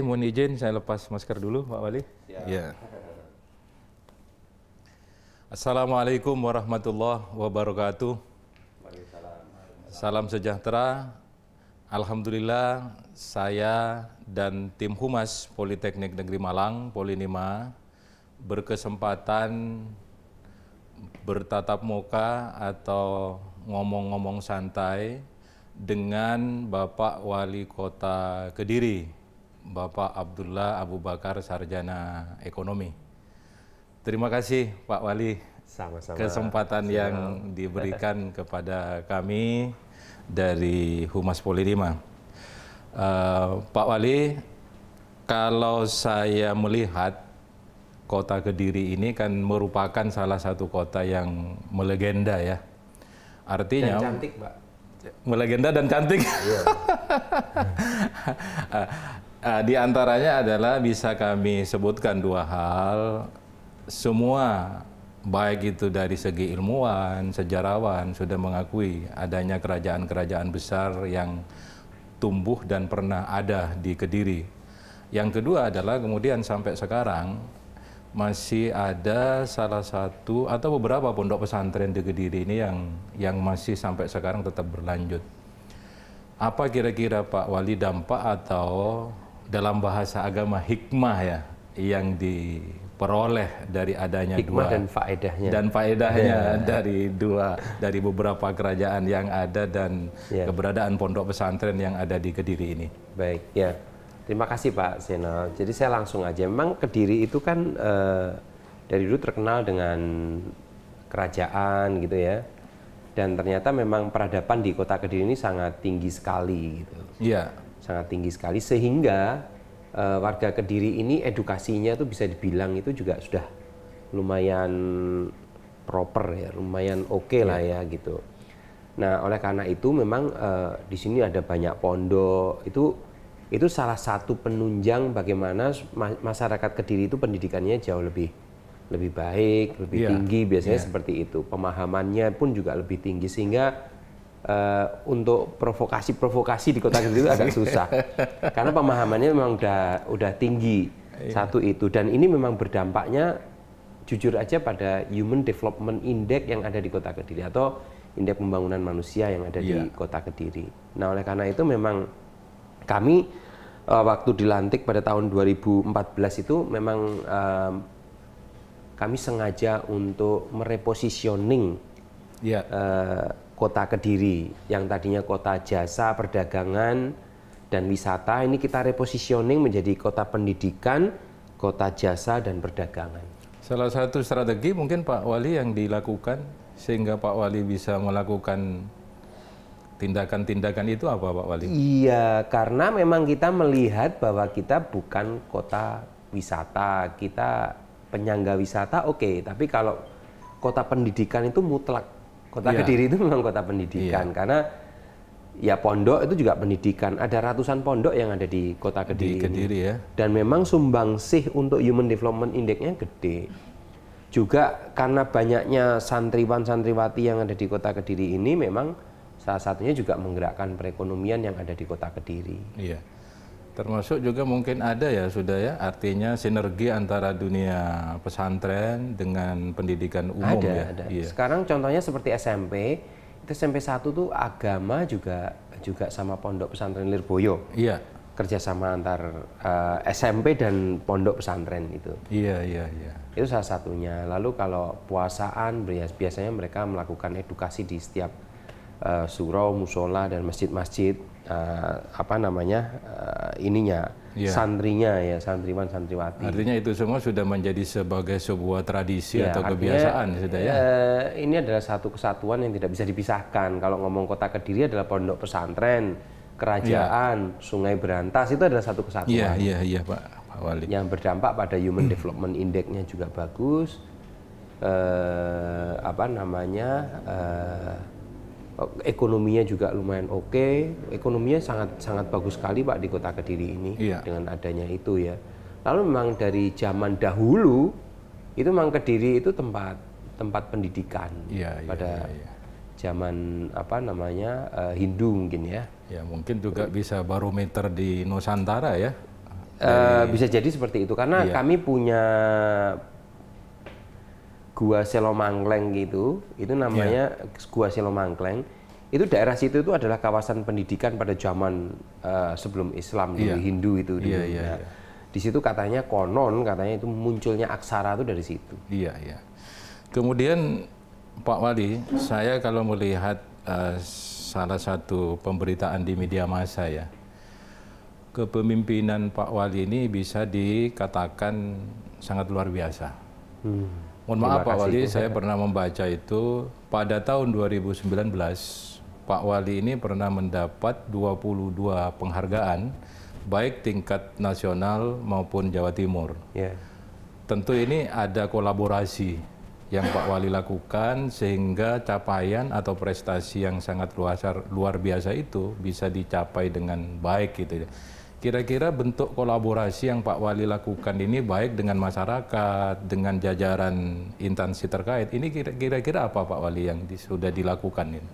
kasih, mohon izin saya lepas masker dulu Pak Wali. Ya. ya. Assalamualaikum warahmatullahi wabarakatuh. Salam sejahtera. Alhamdulillah saya dan tim Humas Politeknik Negeri Malang, Polinima, berkesempatan bertatap muka atau ngomong-ngomong santai dengan Bapak Wali Kota Kediri Bapak Abdullah Abu Bakar Sarjana Ekonomi. Terima kasih Pak Wali sama-sama kesempatan Sama. yang diberikan kepada kami dari Humas Polirima. Uh, eh, Pak Wali, kalau saya melihat kota Kediri ini kan merupakan salah satu kota yang melegenda ya. Artinya dan cantik, Pak. Melegenda dan cantik. Yeah. Uh, di antaranya adalah bisa kami sebutkan dua hal. Semua baik itu dari segi ilmuwan, sejarawan sudah mengakui adanya kerajaan-kerajaan besar yang tumbuh dan pernah ada di Kediri. Yang kedua adalah kemudian sampai sekarang masih ada salah satu atau beberapa pondok pesantren di Kediri ini yang yang masih sampai sekarang tetap berlanjut. Apa kira-kira Pak Wali dampak atau dalam bahasa agama hikmah ya yang diperoleh dari adanya hikmah dua dan faedahnya dan faedahnya ya. dari dua dari beberapa kerajaan yang ada dan ya. keberadaan pondok pesantren yang ada di Kediri ini. Baik, ya. Terima kasih Pak Seno. Jadi saya langsung aja. Memang Kediri itu kan eh, dari dulu terkenal dengan kerajaan gitu ya. Dan ternyata memang peradaban di kota Kediri ini sangat tinggi sekali gitu. Iya sangat tinggi sekali sehingga uh, warga Kediri ini edukasinya tuh bisa dibilang itu juga sudah lumayan proper ya, lumayan oke okay lah iya. ya gitu. Nah, oleh karena itu memang uh, di sini ada banyak pondok. Itu itu salah satu penunjang bagaimana masyarakat Kediri itu pendidikannya jauh lebih lebih baik, lebih yeah. tinggi biasanya yeah. seperti itu. Pemahamannya pun juga lebih tinggi sehingga uh, untuk provokasi-provokasi di kota kecil itu agak susah. Karena pemahamannya memang udah udah tinggi iya. satu itu dan ini memang berdampaknya jujur aja pada Human Development Index yang ada di Kota Kediri atau Indeks Pembangunan Manusia yang ada yeah. di iya. Kota Kediri. Nah, oleh karena itu memang kami uh, waktu dilantik pada tahun 2014 itu memang uh, kami sengaja untuk merepositioning yeah. Iya. uh, kota Kediri yang tadinya kota jasa, perdagangan, dan wisata ini kita repositioning menjadi kota pendidikan, kota jasa dan perdagangan. Salah satu strategi mungkin Pak Wali yang dilakukan sehingga Pak Wali bisa melakukan tindakan-tindakan itu apa Pak Wali? Iya, karena memang kita melihat bahwa kita bukan kota wisata, kita penyangga wisata oke, okay. tapi kalau kota pendidikan itu mutlak Kota ya. Kediri itu memang kota pendidikan ya. karena ya pondok itu juga pendidikan. Ada ratusan pondok yang ada di Kota Kediri. Di Kediri ya. Dan memang sumbangsih untuk Human Development indeksnya gede. Juga karena banyaknya santriwan santriwati yang ada di Kota Kediri ini memang salah satunya juga menggerakkan perekonomian yang ada di Kota Kediri. Iya. Termasuk juga mungkin ada ya sudah ya, artinya sinergi antara dunia pesantren dengan pendidikan umum ada, ya. Ada. Iya. Sekarang contohnya seperti SMP, itu SMP 1 tuh agama juga juga sama pondok pesantren Lirboyo. Iya. Kerjasama antar uh, eh, SMP dan pondok pesantren itu. Iya iya iya. Itu salah satunya. Lalu kalau puasaan biasanya mereka melakukan edukasi di setiap uh, surau, musola dan masjid-masjid uh, apa namanya uh, ininya yeah. santrinya ya santriwan santriwati. Artinya itu semua sudah menjadi sebagai sebuah tradisi ya, atau artinya, kebiasaan sudah ya. Uh, ini adalah satu kesatuan yang tidak bisa dipisahkan. Kalau ngomong kota Kediri adalah pondok pesantren, kerajaan, yeah. Sungai Berantas itu adalah satu kesatuan. Iya, iya iya Pak. Pak Wali. Yang berdampak pada Human Development indeksnya juga bagus. Uh, apa namanya? Uh, Eh, ekonominya juga lumayan oke. Okay. Ekonominya sangat sangat bagus sekali Pak di Kota Kediri ini iya. dengan adanya itu ya. Lalu memang dari zaman dahulu itu memang Kediri itu tempat tempat pendidikan iya, iya pada iya, iya. zaman apa namanya uh, Hindu mungkin ya. Ya mungkin juga bisa barometer di Nusantara ya. Uh, bisa jadi seperti itu karena iya. kami punya Gua Selomangkleng gitu, itu namanya yeah. Gua Selomangkleng. Itu daerah situ itu adalah kawasan pendidikan pada zaman uh, sebelum Islam dulu yeah. Hindu itu iya, dulu. Yeah, iya, yeah, yeah. Di situ katanya konon katanya itu munculnya aksara itu dari situ. Iya, yeah, iya. Yeah. Kemudian Pak Wali, saya kalau melihat uh, salah satu pemberitaan di media massa ya, kepemimpinan Pak Wali ini bisa dikatakan sangat luar biasa. Hmm Mohon maaf Pak Wali, saya pernah membaca itu pada tahun 2019 Pak Wali ini pernah mendapat 22 penghargaan baik tingkat nasional maupun Jawa Timur. Yeah. Tentu ini ada kolaborasi yang Pak Wali lakukan sehingga capaian atau prestasi yang sangat luar, luar biasa itu bisa dicapai dengan baik gitu ya. Kira-kira bentuk kolaborasi yang Pak Wali lakukan ini baik dengan masyarakat, dengan jajaran instansi terkait, ini kira-kira apa Pak Wali yang di, sudah dilakukan ini?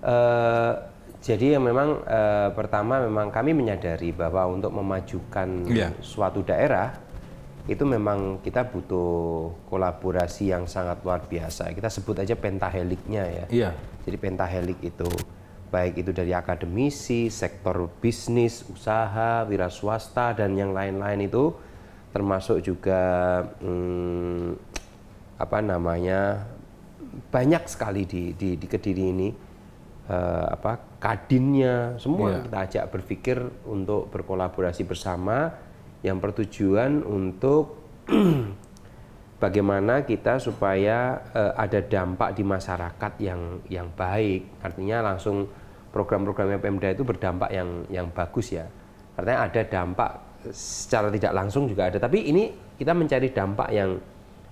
Uh, jadi yang memang uh, pertama memang kami menyadari bahwa untuk memajukan yeah. suatu daerah itu memang kita butuh kolaborasi yang sangat luar biasa. Kita sebut aja pentaheliknya ya. Yeah. Jadi pentahelik itu baik itu dari akademisi, sektor bisnis, usaha, wira swasta dan yang lain-lain itu termasuk juga hmm, apa namanya banyak sekali di di, di kediri ini uh, apa kadinnya semua yeah. kita ajak berpikir untuk berkolaborasi bersama yang pertujuan untuk bagaimana kita supaya uh, ada dampak di masyarakat yang yang baik artinya langsung program-programnya Pemda itu berdampak yang yang bagus ya artinya ada dampak eh, secara tidak langsung juga ada tapi ini kita mencari dampak yang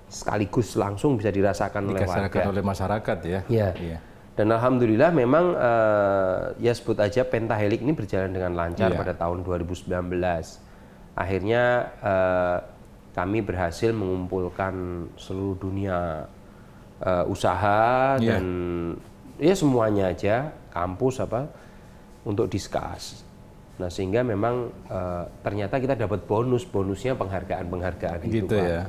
sekaligus langsung bisa dirasakan oleh masyarakat oleh masyarakat ya, ya. dan alhamdulillah memang uh, ya sebut aja pentahelik ini berjalan dengan lancar iya. pada tahun 2019 akhirnya uh, kami berhasil mengumpulkan seluruh dunia uh, usaha yeah. dan ya semuanya aja kampus apa untuk diskus. Nah sehingga memang uh, ternyata kita dapat bonus bonusnya penghargaan penghargaan gitu, gitu ya.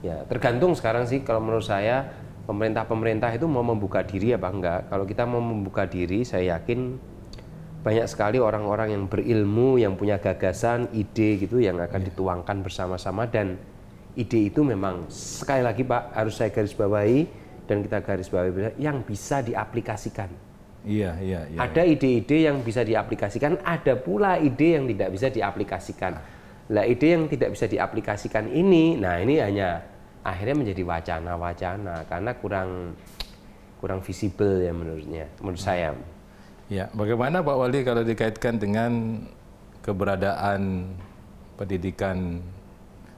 Ya tergantung sekarang sih kalau menurut saya pemerintah pemerintah itu mau membuka diri apa enggak. Kalau kita mau membuka diri saya yakin banyak sekali orang-orang yang berilmu, yang punya gagasan, ide gitu yang akan yeah. dituangkan bersama-sama dan ide itu memang sekali lagi Pak harus saya garis bawahi dan kita garis bawahi yang bisa diaplikasikan. Iya, iya, iya. Ada iya. ide-ide yang bisa diaplikasikan, ada pula ide yang tidak bisa diaplikasikan. Lah ide yang tidak bisa diaplikasikan ini, nah ini hanya akhirnya menjadi wacana-wacana karena kurang kurang visible ya menurutnya, menurut hmm. saya. Ya, bagaimana Pak Wali kalau dikaitkan dengan keberadaan pendidikan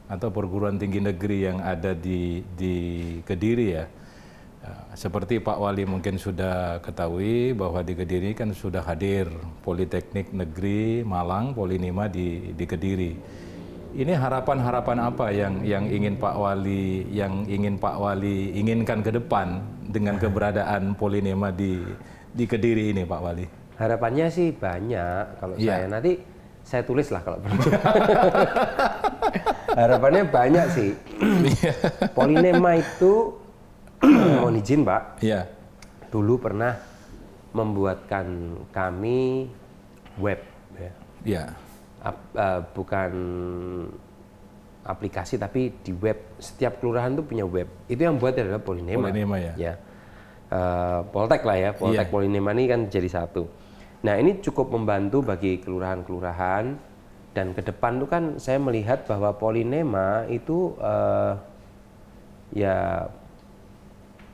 atau perguruan tinggi negeri yang ada di, di Kediri ya? ya seperti Pak Wali mungkin sudah ketahui bahwa di Kediri kan sudah hadir Politeknik Negeri Malang Polinima di, di Kediri. Ini harapan-harapan apa yang yang ingin Pak Wali yang ingin Pak Wali inginkan ke depan dengan keberadaan Polinema di di Kediri ini Pak Wali? Harapannya sih banyak kalau yeah. saya nanti saya tulis lah kalau perlu. Harapannya banyak sih. Iya. Polinema itu mohon izin Pak. Iya. Yeah. Dulu pernah membuatkan kami web ya. Yeah. Iya. uh, bukan aplikasi tapi di web setiap kelurahan tuh punya web. Itu yang buat adalah Polinema. Polinema ya. ya uh, Poltek lah ya, Poltek yeah. Iya. ini kan jadi satu. Nah ini cukup membantu bagi kelurahan-kelurahan dan ke depan tuh kan saya melihat bahwa Polinema itu uh, ya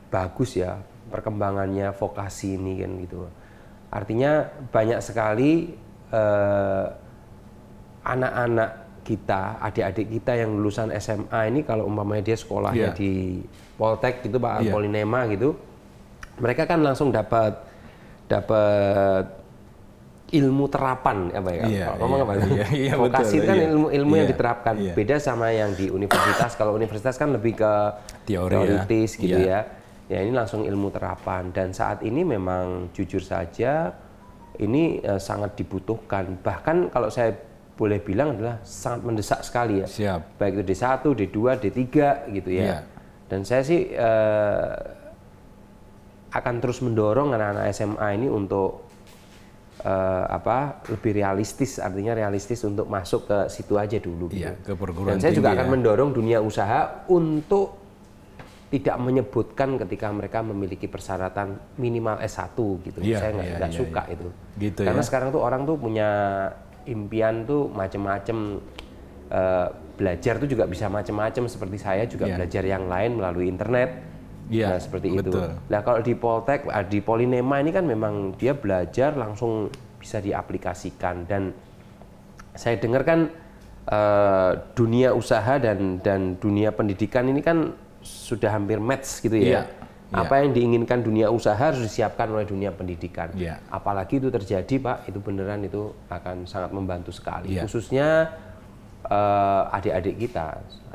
bagus ya perkembangannya vokasi ini kan gitu. Artinya banyak sekali eh, anak-anak uh, kita, adik-adik kita yang lulusan SMA ini kalau umpamanya dia sekolahnya yeah. di Poltek gitu Pak yeah. Polinema gitu mereka kan langsung dapat dapat ilmu terapan apa ya? Iya, ngomong yeah, apa yeah, Iya, iya, iya Vokasi betul, kan yeah. ilmu ilmu yeah, yang iya, diterapkan. yeah. Beda sama yang di universitas. Kalau universitas kan lebih ke teori ya. teoritis ya. gitu yeah. ya. Ya ini langsung ilmu terapan dan saat ini memang jujur saja ini uh, sangat dibutuhkan. Bahkan kalau saya boleh bilang adalah sangat mendesak sekali ya. Siap. Baik itu D1, D2, D3 gitu ya. yeah. Dan saya sih uh, akan terus mendorong anak-anak SMA ini untuk uh, apa lebih realistis artinya realistis untuk masuk ke situ aja dulu iya, gitu. ke perguruan Dan saya juga ya. akan mendorong dunia usaha untuk tidak menyebutkan ketika mereka memiliki persyaratan minimal S1 gitu. Iya. saya nggak iya, iya, suka iya. itu. Gitu Karena ya? sekarang tuh orang tuh punya impian tuh macam-macam uh, eh, belajar tuh juga bisa macam-macam seperti saya juga iya. belajar yang lain melalui internet Ya, nah, seperti betul. itu. Nah, kalau di Poltek, ah, di Polinema ini kan memang dia belajar langsung bisa diaplikasikan dan saya dengar kan uh, dunia usaha dan dan dunia pendidikan ini kan sudah hampir match gitu ya. ya apa yang diinginkan dunia usaha harus disiapkan oleh dunia pendidikan. Ya. Apalagi itu terjadi, Pak, itu beneran itu akan sangat membantu sekali. Ya. Khususnya Eh, adik-adik uh, kita,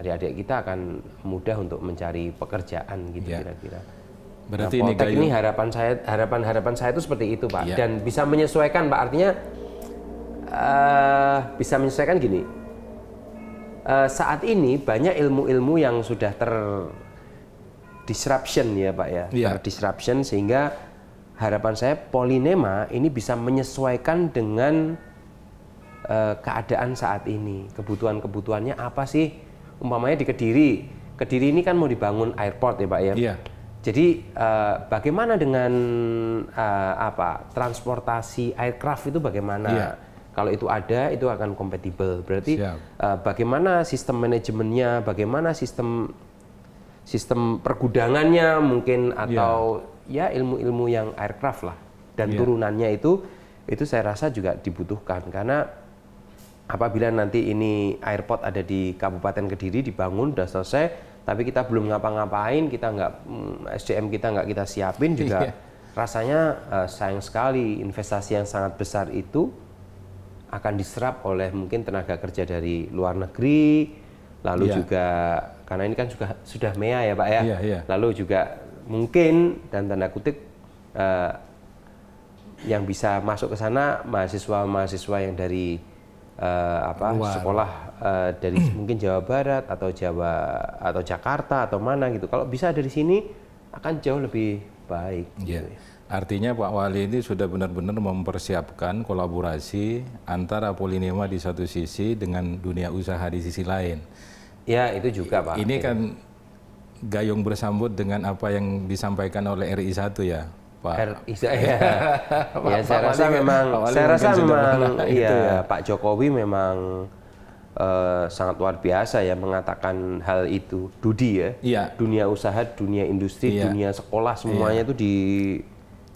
adik-adik kita akan mudah untuk mencari pekerjaan gitu iya. kira-kira. Yeah. Berarti nah, ini, ini harapan saya harapan harapan saya itu seperti itu pak yeah. dan bisa menyesuaikan pak artinya uh, bisa menyesuaikan gini uh, saat ini banyak ilmu-ilmu yang sudah ter disruption ya pak ya yeah. ter disruption sehingga harapan saya polinema ini bisa menyesuaikan dengan Eh, keadaan saat ini, kebutuhan-kebutuhannya apa sih? Umpamanya di Kediri, Kediri ini kan mau dibangun airport ya Pak ya. Iya. Jadi eh, bagaimana dengan eh, apa transportasi aircraft itu bagaimana? Iya. Kalau itu ada, itu akan kompatibel. Berarti bagaimana sistem manajemennya, bagaimana sistem sistem pergudangannya mungkin iya. atau yeah. ya ilmu-ilmu yang aircraft lah dan yeah. turunannya itu itu saya rasa juga dibutuhkan karena apabila nanti ini airport ada di Kabupaten Kediri dibangun sudah selesai tapi kita belum ngapa-ngapain kita nggak SDM mm, kita nggak kita siapin juga iya. rasanya uh, sayang sekali investasi yang sangat besar itu akan diserap oleh mungkin tenaga kerja dari luar negeri lalu yeah. juga karena ini kan juga sudah mea ya pak ya yeah, yeah. lalu juga mungkin dan tanda kutip uh, yang bisa masuk ke sana mahasiswa-mahasiswa yang dari uh, apa Luar. sekolah uh, dari mungkin Jawa Barat atau Jawa atau Jakarta atau mana gitu. Kalau bisa dari sini akan jauh lebih baik. Gitu yeah. Ya. Artinya Pak Wali ini sudah benar-benar mempersiapkan kolaborasi antara Polinema di satu sisi dengan dunia usaha di sisi lain. Ya itu juga Pak. Ini iya. kan gayung bersambut dengan apa yang disampaikan oleh RI 1 ya Pak Isa ya. ya saya rasa memang saya rasa memang iya ya. Pak Jokowi memang uh, sangat luar biasa ya mengatakan hal itu. Dudi ya. Iya. Dunia usaha, dunia industri, iya. dunia sekolah iya. semuanya itu iya. di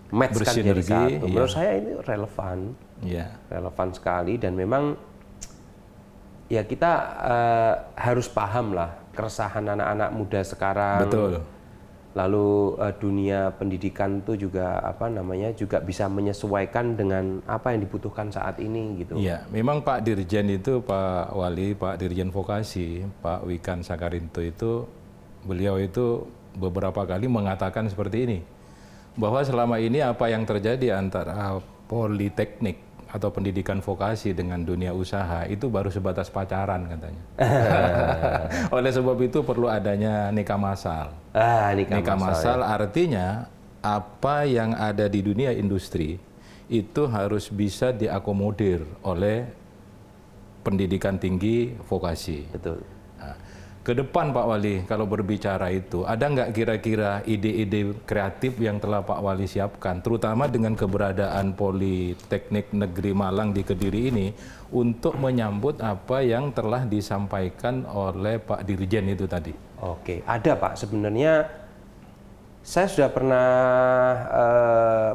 matchkan jadi satu. Menurut saya ini relevan. Relevan sekali dan memang ya kita uh, harus paham lah keresahan anak-anak muda sekarang. Betul lalu uh, dunia pendidikan itu juga apa namanya juga bisa menyesuaikan dengan apa yang dibutuhkan saat ini gitu. Iya, memang Pak Dirjen itu Pak Wali, Pak Dirjen Vokasi, Pak Wikan Sakarinto itu beliau itu beberapa kali mengatakan seperti ini bahwa selama ini apa yang terjadi antara politeknik atau pendidikan vokasi dengan dunia usaha itu baru sebatas pacaran katanya. Oleh sebab itu perlu adanya nikah masal. Ah, nikah, nikah masal, ya. artinya apa yang ada di dunia industri itu harus bisa diakomodir oleh pendidikan tinggi vokasi. Betul. Ke depan Pak Wali, kalau berbicara itu, ada nggak kira-kira ide-ide kreatif yang telah Pak Wali siapkan, terutama dengan keberadaan Politeknik Negeri Malang di Kediri ini, untuk menyambut apa yang telah disampaikan oleh Pak Dirjen itu tadi? Oke, ada Pak. Sebenarnya saya sudah pernah e,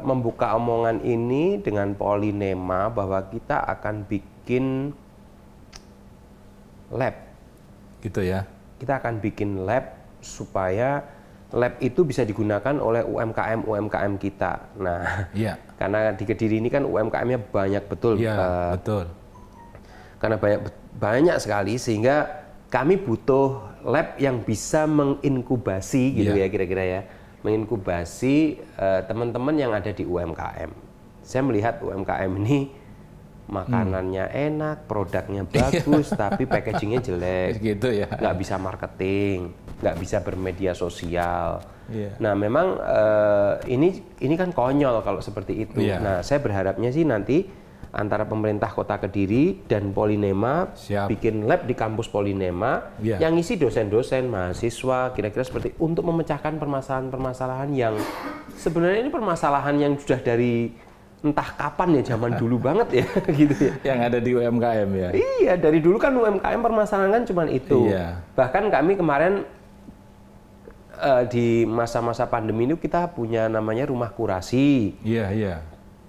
membuka omongan ini dengan Polinema bahwa kita akan bikin lab. Gitu ya kita akan bikin lab supaya lab itu bisa digunakan oleh UMKM UMKM kita. Nah, yeah. karena di Kediri ini kan UMKM-nya banyak betul. Yeah, uh, betul. Karena banyak banyak sekali sehingga kami butuh lab yang bisa menginkubasi gitu yeah. ya kira-kira ya, menginkubasi eh, teman-teman uh, teman -teman yang ada di UMKM. Saya melihat UMKM ini makanannya hmm. enak, produknya iya. bagus, tapi packagingnya jelek, gitu ya. nggak bisa marketing, nggak bisa bermedia sosial. Yeah. Nah, memang uh, ini ini kan konyol kalau seperti itu. Yeah. Nah, saya berharapnya sih nanti antara pemerintah kota Kediri dan Polinema Siap. bikin lab di kampus Polinema yeah. yang isi dosen-dosen, mahasiswa, kira-kira seperti untuk memecahkan permasalahan-permasalahan yang sebenarnya ini permasalahan yang sudah dari entah kapan ya zaman dulu banget ya gitu ya. Yang ada di UMKM ya. Iya, dari dulu kan UMKM permasalahan kan cuma itu. Iya. Bahkan kami kemarin uh, di masa-masa pandemi ini kita punya namanya rumah kurasi. Iya, iya.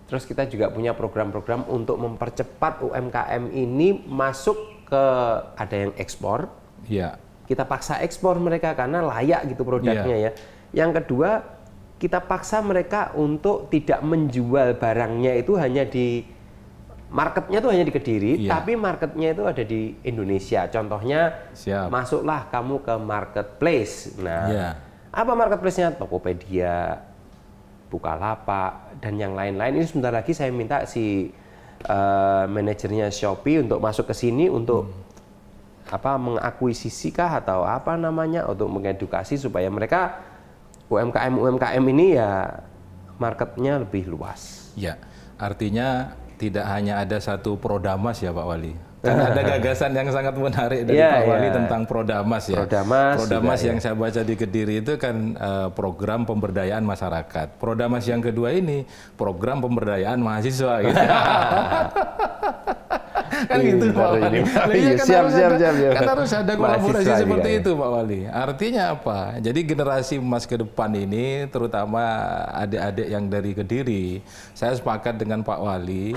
Terus kita juga punya program-program untuk mempercepat UMKM ini masuk ke ada yang ekspor. Iya. Kita paksa ekspor mereka karena layak gitu produknya iya. ya. Yang kedua kita paksa mereka untuk tidak menjual barangnya itu hanya di marketnya itu hanya di Kediri, iya. tapi marketnya itu ada di Indonesia. Contohnya, Siap. masuklah kamu ke marketplace. Nah, iya. apa marketplace-nya? Tokopedia, Bukalapak, dan yang lain-lain. Ini sebentar lagi saya minta si uh, manajernya Shopee untuk masuk ke sini untuk hmm. apa mengakuisisi kah atau apa namanya untuk mengedukasi supaya mereka UMKM UMKM ini ya marketnya lebih luas. Ya, artinya tidak hanya ada satu Prodamas ya Pak Wali. Kan ada gagasan yang sangat menarik dari ya, Pak Wali iya. ya. tentang Prodamas ya. Prodamas, Prodamas juga, yang ya. saya baca di Kediri itu kan uh, program pemberdayaan masyarakat. Prodamas yang kedua ini program pemberdayaan mahasiswa gitu. kan iya, gitu Pak Wali. Iya, iya, kan siap, harus siap, ada, siap, siap. Kan harus ada kolaborasi Masih, seperti itu Pak Wali. Artinya apa? Jadi generasi emas ke depan ini terutama adik-adik yang dari Kediri, saya sepakat dengan Pak Wali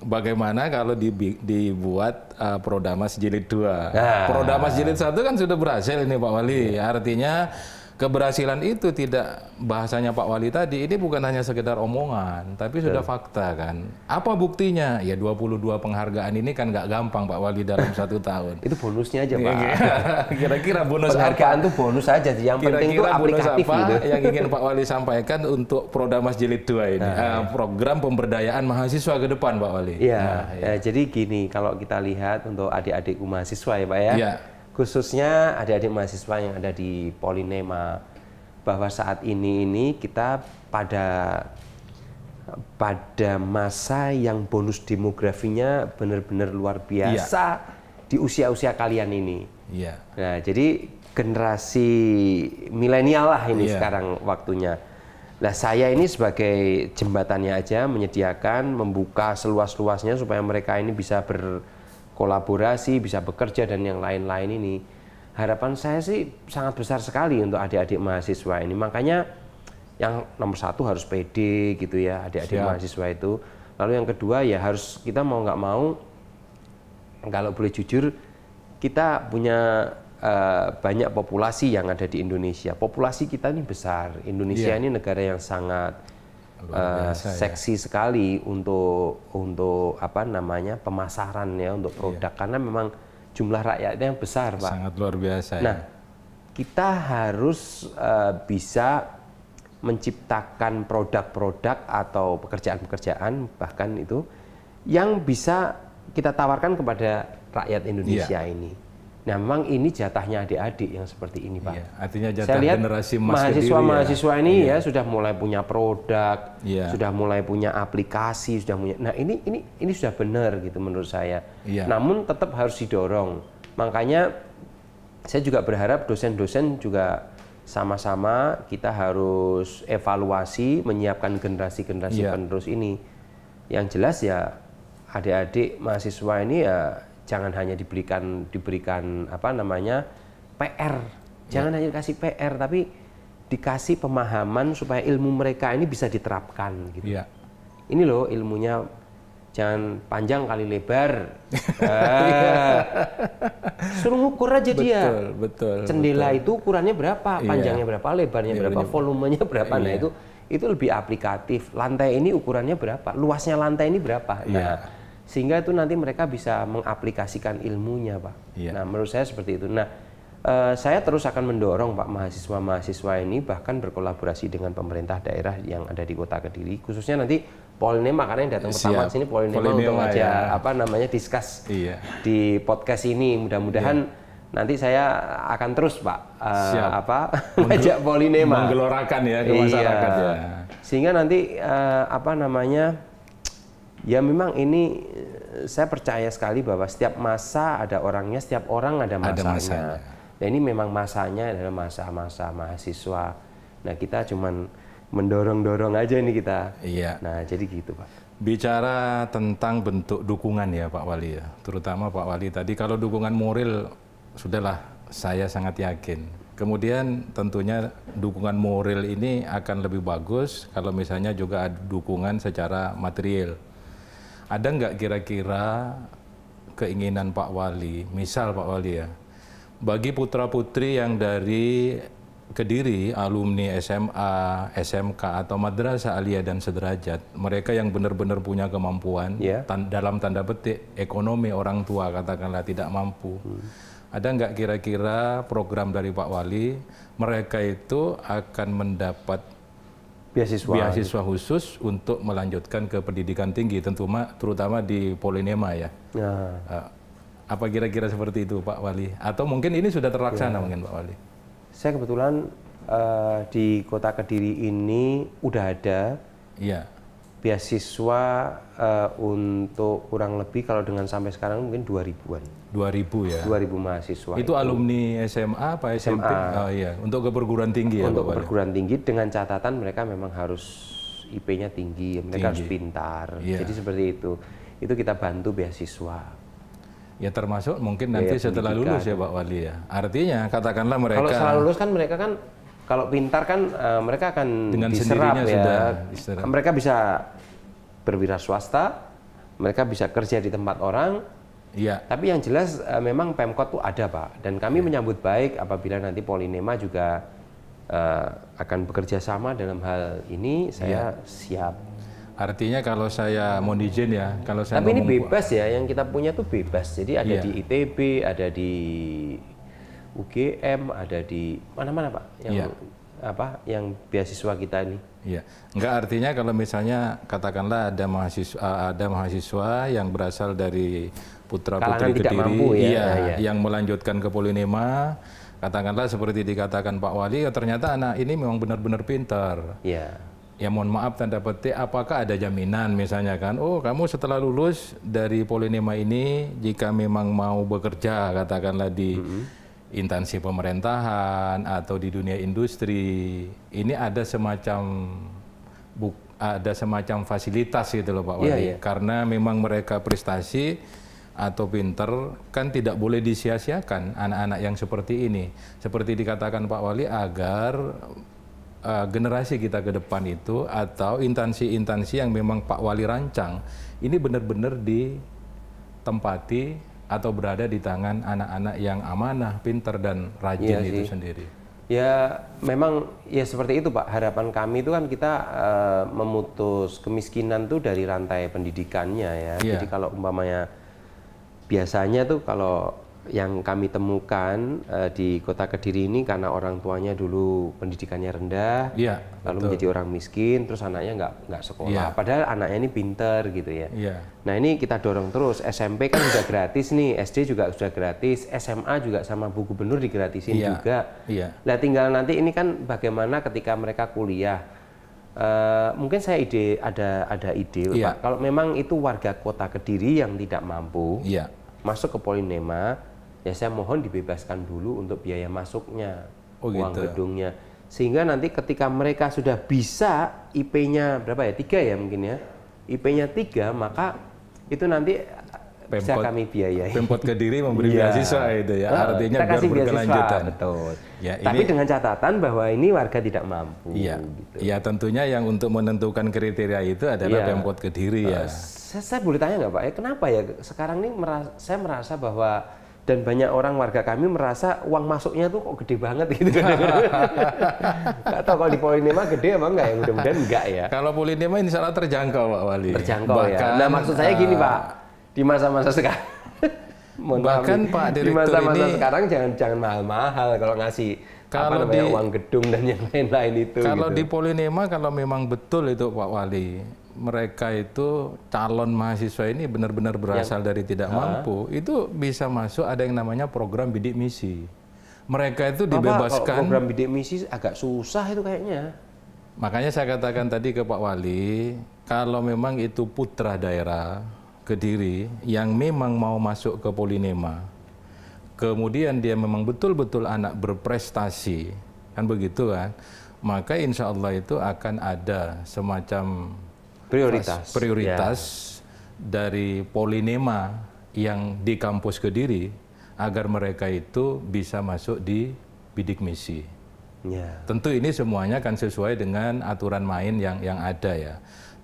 bagaimana kalau dibi- dibuat uh, Prodamas jilid 2. Ah. Prodamas jilid 1 kan sudah berhasil ini Pak Wali. Iya. Artinya keberhasilan itu tidak bahasanya Pak Wali tadi ini bukan hanya sekedar omongan tapi sudah fakta kan apa buktinya ya 22 penghargaan ini kan nggak gampang Pak Wali dalam satu tahun itu bonusnya aja Pak iya. kira-kira bonus penghargaan itu bonus aja yang kira -kira penting itu aplikatif apa gitu. yang ingin Pak Wali sampaikan untuk Prodamas Jilid 2 ini nah, uh, program pemberdayaan mahasiswa ke depan Pak Wali ya, nah, ya. ya jadi gini kalau kita lihat untuk adik-adikku mahasiswa ya Pak ya, ya khususnya adik-adik mahasiswa yang ada di Polinema bahwa saat ini ini kita pada pada masa yang bonus demografinya benar-benar luar biasa ya. di usia-usia kalian ini. Ya. Nah, jadi generasi milenial lah ini ya. sekarang waktunya. Nah, saya ini sebagai jembatannya aja menyediakan membuka seluas-luasnya supaya mereka ini bisa ber kolaborasi, bisa bekerja dan yang lain-lain ini. Harapan saya sih sangat besar sekali untuk adik-adik mahasiswa ini. Makanya yang nomor satu harus PD gitu ya adik-adik mahasiswa itu. Lalu yang kedua ya harus kita mau nggak mau kalau boleh jujur kita punya uh, banyak populasi yang ada di Indonesia. Populasi kita ini besar. Indonesia yeah. ini negara yang sangat uh, seksi ya. sekali untuk untuk apa namanya pemasaran ya untuk iya. produk iya. karena memang jumlah rakyatnya yang besar sangat pak sangat luar biasa ya. nah ya. kita harus uh, bisa menciptakan produk-produk atau pekerjaan-pekerjaan bahkan itu yang bisa kita tawarkan kepada rakyat Indonesia iya. ini Nah, memang ini jatahnya adik-adik yang seperti ini, Pak. Iya, artinya jatah Saya lihat generasi ya. mahasiswa-mahasiswa ini iya. ya sudah mulai punya produk, iya. sudah mulai punya aplikasi, sudah punya. Nah, ini ini ini sudah benar gitu menurut saya. Iya. Namun tetap harus didorong. Makanya saya juga berharap dosen-dosen juga sama-sama kita harus evaluasi menyiapkan generasi-generasi iya. penerus ini. Yang jelas ya adik-adik mahasiswa ini ya jangan hanya diberikan diberikan apa namanya PR jangan ya. hanya dikasih PR tapi dikasih pemahaman supaya ilmu mereka ini bisa diterapkan gitu ya. ini loh ilmunya jangan panjang kali lebar ah, suruh ukur aja dia betul Betul. cendela betul. itu ukurannya berapa iya. panjangnya ya. berapa lebarnya ya, berapa bener. volumenya berapa ya. nah iya. itu itu lebih aplikatif lantai ini ukurannya berapa luasnya lantai ini berapa nah sehingga itu nanti mereka bisa mengaplikasikan ilmunya pak. Yeah. Nah menurut saya seperti itu. Nah eh, saya terus akan mendorong pak mahasiswa-mahasiswa ini bahkan berkolaborasi dengan pemerintah daerah yang ada di kota kediri khususnya nanti Polinema karena yang datang Siap. pertama sini Polinema, Polinema untuk aja ya. apa namanya diskus yeah. di podcast ini mudah-mudahan Yeah. nanti saya akan terus pak uh, apa ngajak Polinema menggelorakan ya ke iya. masyarakat iya. ya sehingga nanti uh, apa namanya Ya memang ini saya percaya sekali bahwa setiap masa ada orangnya, setiap orang ada masanya. Ada masanya. Dan ini memang masanya adalah masa-masa mahasiswa. Nah kita cuman mendorong-dorong aja ini kita. Iya. Nah jadi gitu Pak. Bicara tentang bentuk dukungan ya Pak Wali ya, terutama Pak Wali tadi kalau dukungan moral sudahlah saya sangat yakin. Kemudian tentunya dukungan moral ini akan lebih bagus kalau misalnya juga ada dukungan secara material ada nggak kira-kira keinginan Pak Wali, misal Pak Wali ya, bagi putra-putri yang dari Kediri, alumni SMA, SMK, atau Madrasah Aliyah dan Sederajat, mereka yang benar-benar punya kemampuan, yeah. tan dalam tanda petik, ekonomi orang tua katakanlah tidak mampu. Hmm. Ada nggak kira-kira program dari Pak Wali, mereka itu akan mendapat beasiswa beasiswa khusus untuk melanjutkan ke pendidikan tinggi tentu mak terutama di Polinema ya. ya. Ah, apa kira-kira seperti itu Pak Wali? Atau mungkin ini sudah terlaksana ya. mungkin Pak Wali? Saya kebetulan uh, di kota Kediri ini udah ada. ya beasiswa uh, untuk kurang lebih kalau dengan sampai sekarang mungkin 2000-an. 2000 ya. 2000 mahasiswa. Itu, itu. alumni SMA apa SMP? SMA. Oh iya, untuk ke perguruan tinggi ya. Untuk ya? perguruan tinggi dengan catatan mereka memang harus IP-nya tinggi, mereka tinggi. harus pintar. Yeah. Jadi seperti itu. Itu kita bantu beasiswa. Ya termasuk mungkin nanti ya, setelah lulus ya Pak Wali ya. Artinya katakanlah mereka Kalau setelah lulus kan mereka kan kalau pintar kan uh, mereka akan Dengan diserap ya. diserap. Mereka bisa berwira swasta, mereka bisa kerja di tempat orang. Iya. Tapi yang jelas uh, memang Pemkot tuh ada Pak dan kami ya. menyambut baik apabila nanti Polinema juga uh, akan bekerja sama dalam hal ini saya ya. siap. Artinya kalau saya mau izin ya, kalau saya Tapi ini bebas ya, yang kita punya tuh bebas. Jadi ada ya. di ITB, ada di UGM, ada di mana-mana Pak yang ya. apa yang beasiswa kita ini. Iya. Enggak artinya kalau misalnya katakanlah ada mahasiswa ada mahasiswa yang berasal dari putra-putri Kediri mampu, ya, iya, ya. yang melanjutkan ke Polinema katakanlah seperti dikatakan Pak Wali ya ternyata anak ini memang benar-benar pintar. Iya ya mohon maaf tanda petik apakah ada jaminan misalnya kan oh kamu setelah lulus dari Polinema ini jika memang mau bekerja katakanlah di mm -hmm intansi pemerintahan atau di dunia industri ini ada semacam buk, ada semacam fasilitas gitu loh Pak iya, Wali yeah, yeah. karena memang mereka prestasi atau pinter kan tidak boleh disia-siakan anak-anak yang seperti ini seperti dikatakan Pak Wali agar uh, generasi kita ke depan itu atau intansi-intansi yang memang Pak Wali rancang ini benar-benar ditempati atau berada di tangan anak-anak yang amanah, pinter dan rajin ya itu sendiri. Ya memang ya seperti itu Pak. Harapan kami itu kan kita uh, memutus kemiskinan tuh dari rantai pendidikannya ya. ya. Jadi kalau umpamanya biasanya tuh kalau yang kami temukan uh, di kota Kediri ini karena orang tuanya dulu pendidikannya rendah, ya, lalu betul. menjadi orang miskin, terus anaknya nggak nggak sekolah. Ya. Padahal anaknya ini pinter gitu ya. ya. Nah ini kita dorong terus SMP kan sudah gratis nih, SD juga sudah gratis, SMA juga sama Bu Gubernur digratisin ya. juga. Ya. Nah tinggal nanti ini kan bagaimana ketika mereka kuliah. Uh, mungkin saya ide ada ada ide ya. Pak. Kalau memang itu warga kota Kediri yang tidak mampu ya. masuk ke Polinema, ya saya mohon dibebaskan dulu untuk biaya masuknya oh, uang gitu. gedungnya sehingga nanti ketika mereka sudah bisa IP-nya berapa ya tiga ya mungkin ya IP-nya tiga maka itu nanti Pempot, bisa kami biayai. Pemkot Kediri memberi ya. beasiswa itu ya. Oh, Artinya kita biar berkelanjutan. betul. Ya, ini, Tapi dengan catatan bahwa ini warga tidak mampu. Iya. Gitu. Ya tentunya yang untuk menentukan kriteria itu adalah ya. Pemkot Kediri ya. saya, saya boleh tanya nggak Pak? Ya, kenapa ya sekarang ini merasa, saya merasa bahwa dan banyak orang warga kami merasa uang masuknya tuh kok gede banget gitu. Enggak tahu kalau di Polinema gede emang enggak ya, mudah-mudahan enggak ya. Kalau Polinema ini salah terjangkau Pak Wali. Terjangkau ya. Bahkan, ya. Nah maksud saya gini Pak, di masa-masa sekarang. Mohon bahkan Pak Direktur di masa-masa ini, sekarang jangan jangan mahal-mahal kalau ngasih kalau apa namanya, di, uang gedung dan yang lain-lain itu. Kalau gitu. di Polinema kalau memang betul itu Pak Wali, mereka itu calon mahasiswa ini benar-benar ya. berasal ya. dari tidak ha. Ah. mampu, itu bisa masuk ada yang namanya program bidik misi. Mereka itu dibebaskan. program bidik misi agak susah itu kayaknya. Makanya saya katakan tadi ke Pak Wali, kalau memang itu putra daerah Kediri yang memang mau masuk ke Polinema, kemudian dia memang betul-betul anak berprestasi, kan begitu kan? Maka insya Allah itu akan ada semacam prioritas prioritas yeah. dari Polinema yang di kampus Kediri agar mereka itu bisa masuk di bidik misi. Yeah. Tentu ini semuanya kan sesuai dengan aturan main yang yang ada ya.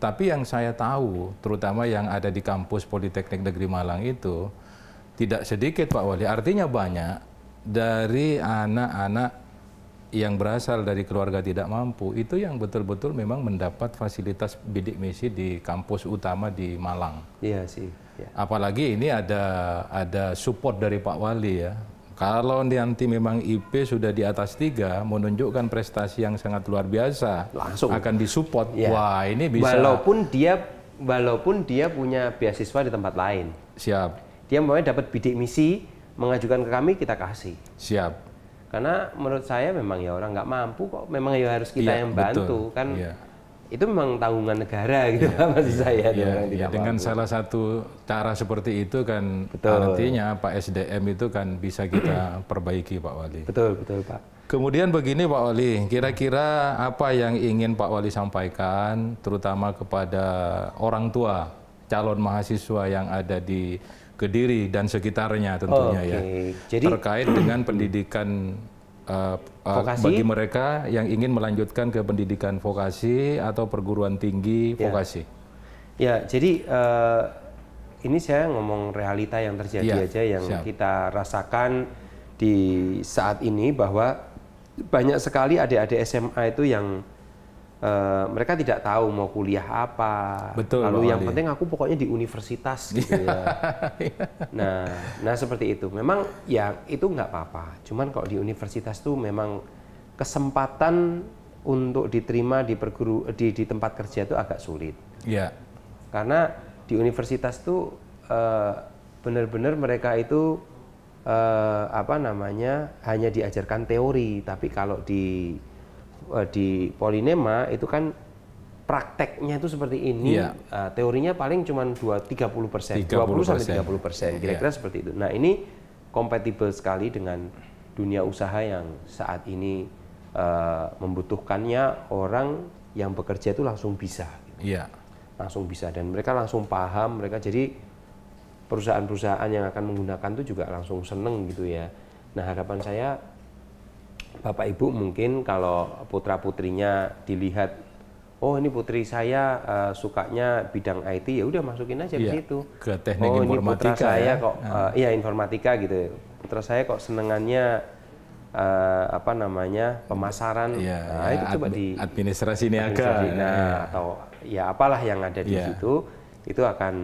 Tapi yang saya tahu, terutama yang ada di kampus Politeknik Negeri Malang itu tidak sedikit Pak Wali. Artinya banyak dari anak-anak yang berasal dari keluarga tidak mampu itu yang betul-betul memang mendapat fasilitas bidik misi di kampus utama di Malang. Iya sih. Ya. Apalagi ini ada ada support dari Pak Wali ya. Kalau nanti memang IP sudah di atas tiga, menunjukkan prestasi yang sangat luar biasa, langsung akan disupport. Ya. Wah ini bisa. Walaupun dia walaupun dia punya beasiswa di tempat lain. Siap. Dia mau dapat bidik misi mengajukan ke kami kita kasih. Siap karena menurut saya memang ya orang nggak mampu kok memang ya harus kita ya, yang bantu betul. kan ya. itu memang tanggungan negara gitu ya, maksud iya. saya ya, Ya. ya, dengan mampu. salah satu cara seperti itu kan betul. artinya Pak SDM itu kan bisa kita perbaiki Pak Wali betul betul Pak Kemudian begini Pak Wali, kira-kira apa yang ingin Pak Wali sampaikan terutama kepada orang tua calon mahasiswa yang ada di Kediri dan sekitarnya tentunya okay. ya. Jadi terkait dengan pendidikan uh, uh, vokasi? bagi mereka yang ingin melanjutkan ke pendidikan vokasi atau perguruan tinggi ya. vokasi. Ya, jadi uh, ini saya ngomong realita yang terjadi ya, aja yang siap. kita rasakan di saat ini bahwa banyak sekali adik-adik SMA itu yang Uh, mereka tidak tahu mau kuliah apa. Betul. Lalu yang Ali. penting aku pokoknya di universitas gitu ya. Iya. nah, nah seperti itu. Memang ya itu nggak apa-apa. Cuman kalau di universitas tuh memang kesempatan untuk diterima di perguru di, di tempat kerja itu agak sulit. Iya. Karena di universitas tuh eh, benar-benar mereka itu e, apa namanya hanya diajarkan teori, tapi kalau di Eh, di polinema itu kan prakteknya itu seperti ini yeah. Iya. uh, teorinya paling cuma 2 30 persen 20 sampai 30 persen iya. kira-kira yeah. seperti itu nah ini kompatibel sekali dengan dunia usaha yang saat ini uh, membutuhkannya orang yang bekerja itu langsung bisa gitu. langsung bisa dan mereka langsung paham mereka jadi perusahaan-perusahaan yang akan menggunakan itu juga langsung seneng gitu ya nah harapan saya Bapak Ibu mungkin kalau putra putrinya dilihat oh ini putri saya uh, sukanya bidang IT ya udah masukin aja yeah. ke iya, situ. Ke teknik oh, informatika. Ini putra ya. saya ya? kok uh, iya informatika gitu. Putra saya kok senengannya uh, apa namanya pemasaran. Ya, nah, ya, itu coba di administrasi niaga. Nah, ya. atau ya apalah yang ada di ya. situ itu akan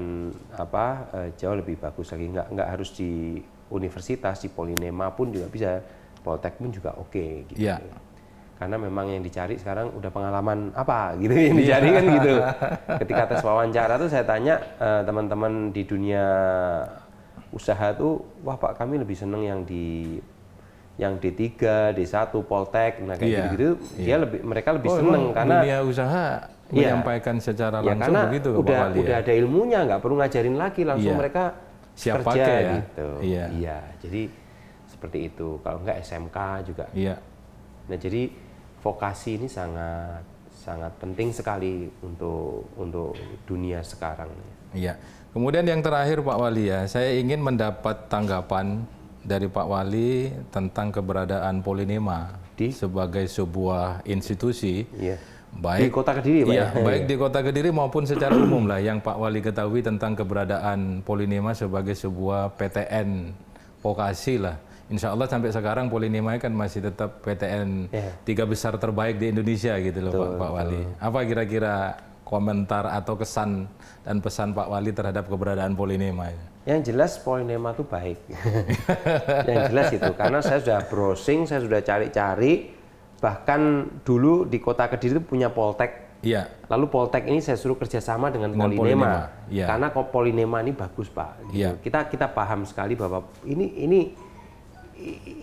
apa uh, jauh lebih bagus lagi. Enggak nggak harus di universitas di polinema pun juga bisa Poltek pun juga oke okay, gitu. Yeah. Karena memang yang dicari sekarang udah pengalaman apa gitu yang iya. dicari yeah. kan gitu. Ketika tes wawancara tuh saya tanya teman eh, teman-teman di dunia usaha tuh, wah Pak kami lebih seneng yang di yang D3, D1, Poltek, nah kayak yeah. gitu-gitu, yeah. dia lebih mereka lebih oh, seneng karena dunia usaha iya. menyampaikan yeah. secara ya, langsung ya, karena begitu udah Pak ya? udah ada ilmunya, nggak perlu ngajarin lagi, langsung yeah. mereka siap kerja pakai ya. gitu. Iya. Yeah. Iya. Jadi seperti itu kalau enggak SMK juga iya. nah jadi vokasi ini sangat sangat penting sekali untuk untuk dunia sekarang iya kemudian yang terakhir Pak Wali ya saya ingin mendapat tanggapan dari Pak Wali tentang keberadaan Polinema di sebagai sebuah institusi iya baik di kota kediri pak iya, ya? iya. baik di kota kediri maupun secara umum lah yang pak wali ketahui tentang keberadaan Polinema sebagai sebuah PTN vokasi lah insya Allah sampai sekarang Polinema kan masih tetap PTN yeah. tiga besar terbaik di Indonesia gitu loh Pak, Pak Wali. Apa kira-kira komentar atau kesan dan pesan Pak Wali terhadap keberadaan Polinema? Yang jelas Polinema itu baik. yang jelas itu karena saya sudah browsing, saya sudah cari-cari. Bahkan dulu di kota Kediri itu punya Poltek Iya. Lalu Poltek ini saya suruh kerjasama dengan, dengan Polinema, Polinema. Ya. karena Polinema ini bagus pak. Iya. Kita kita paham sekali bahwa ini ini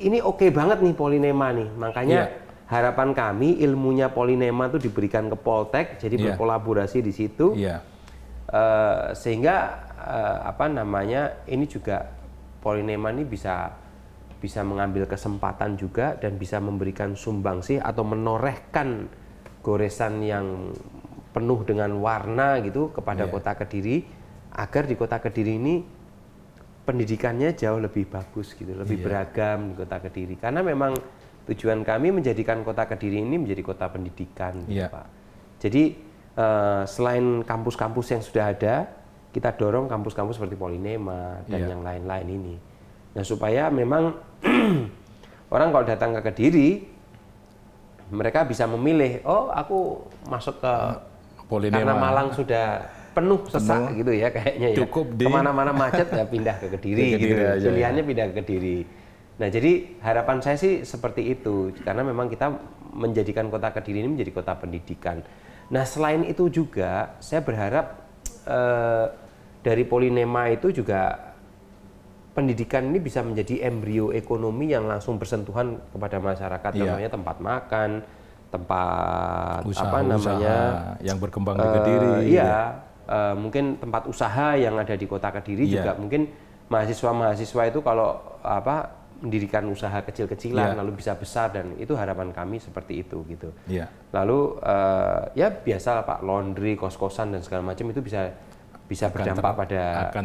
ini oke okay banget nih Polinema nih. Makanya yeah. harapan kami ilmunya Polinema itu diberikan ke Poltek, jadi yeah. berkolaborasi di situ. Yeah. Iya. Uh, sehingga uh, apa namanya ini juga Polinema ini bisa bisa mengambil kesempatan juga dan bisa memberikan sih atau menorehkan goresan yang penuh dengan warna gitu kepada yeah. kota Kediri agar di kota Kediri ini pendidikannya jauh lebih bagus gitu, lebih iya. beragam di Kota Kediri. Karena memang tujuan kami menjadikan Kota Kediri ini menjadi kota pendidikan, gitu, iya. Pak. Jadi uh, selain kampus-kampus yang sudah ada, kita dorong kampus-kampus seperti Polinema dan yeah. yang lain-lain ini. Nah, supaya memang orang kalau datang ke Kediri mereka bisa memilih, oh aku masuk ke Polinema. karena Malang sudah penuh sesak penuh. gitu ya kayaknya ya. Cukup di kemana-mana macet ya pindah ke Kediri, ke gitu. Kediri gitu. Aja, Pilihannya ya. pindah ke Kediri. Nah, jadi harapan saya sih seperti itu karena memang kita menjadikan kota Kediri ini menjadi kota pendidikan. Nah, selain itu juga saya berharap eh, dari Polinema itu juga pendidikan ini bisa menjadi embrio ekonomi yang langsung bersentuhan kepada masyarakat, iya. namanya tempat makan, tempat usaha, apa namanya usaha yang berkembang di eh, Kediri. Uh, iya, uh, mungkin tempat usaha yang ada di kota Kediri yeah. juga mungkin mahasiswa-mahasiswa itu kalau apa mendirikan usaha kecil-kecilan yeah. lalu bisa besar dan itu harapan kami seperti itu gitu. Yeah. Lalu uh, ya biasa Pak laundry, kos-kosan dan segala macam itu bisa bisa akan berdampak pada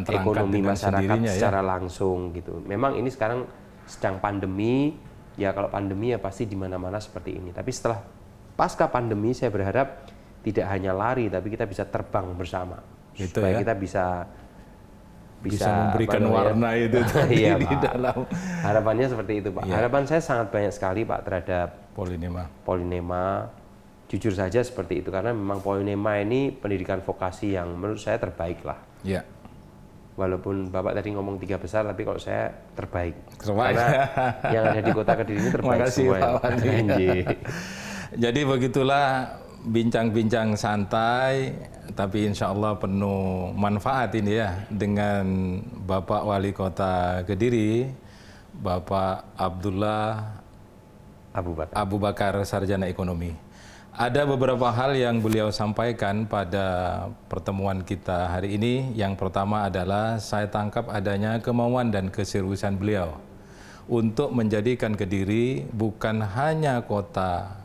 ekonomi masyarakat ya. secara langsung gitu. Memang ini sekarang sedang pandemi ya kalau pandemi ya pasti di mana-mana seperti ini. Tapi setelah pasca pandemi saya berharap tidak hanya lari tapi kita bisa terbang bersama gitu supaya ya? kita bisa bisa, bisa memberikan apa, warna itu tadi iya, di Pak. dalam harapannya seperti itu Pak. Ya. Harapan saya sangat banyak sekali Pak terhadap polinema. Polinema jujur saja seperti itu karena memang polinema ini pendidikan vokasi yang menurut saya terbaik lah. Ya. Walaupun Bapak tadi ngomong tiga besar, tapi kalau saya terbaik. Terbaik. Karena yang ada di kota Kediri ini terbaik Makasih, semua. Ya. Pak Jadi begitulah bincang-bincang santai, tapi insya Allah penuh manfaat ini ya dengan Bapak Wali Kota Kediri, Bapak Abdullah Abu Bakar, Abu Bakar Sarjana Ekonomi. Ada beberapa hal yang beliau sampaikan pada pertemuan kita hari ini. Yang pertama adalah saya tangkap adanya kemauan dan keseriusan beliau untuk menjadikan Kediri bukan hanya kota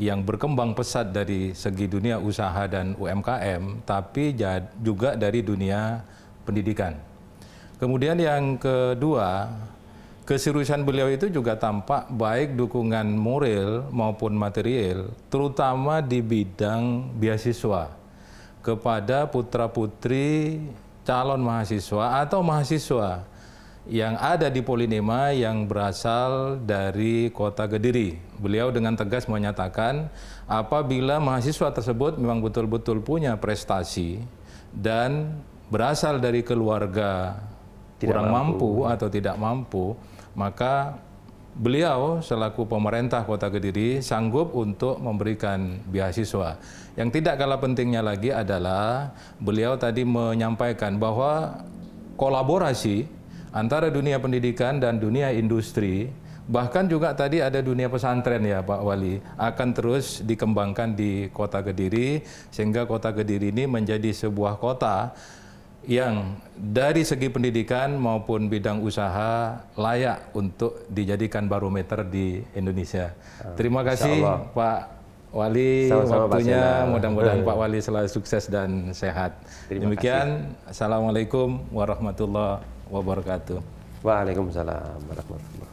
yang berkembang pesat dari segi dunia usaha dan UMKM, tapi juga dari dunia pendidikan. Kemudian yang kedua, keseriusan beliau itu juga tampak baik dukungan moral maupun material, terutama di bidang beasiswa kepada putra-putri calon mahasiswa atau mahasiswa yang ada di Polinema yang berasal dari kota Gediri, Beliau dengan tegas menyatakan apabila mahasiswa tersebut memang betul-betul punya prestasi dan berasal dari keluarga tidak kurang mampu. mampu atau tidak mampu, maka beliau selaku pemerintah Kota Gediri sanggup untuk memberikan beasiswa. Yang tidak kalah pentingnya lagi adalah beliau tadi menyampaikan bahwa kolaborasi antara dunia pendidikan dan dunia industri bahkan juga tadi ada dunia pesantren ya Pak Wali akan terus dikembangkan di kota Kediri sehingga kota Kediri ini menjadi sebuah kota yang dari segi pendidikan maupun bidang usaha layak untuk dijadikan barometer di Indonesia. Ah, Terima kasih Pak Wali Sama-sama waktunya mudah-mudahan eh. Pak Wali selalu sukses dan sehat. Terima Demikian kasih. Assalamualaikum warahmatullahi wabarakatuh. Waalaikumsalam warahmatullahi wabarakatuh.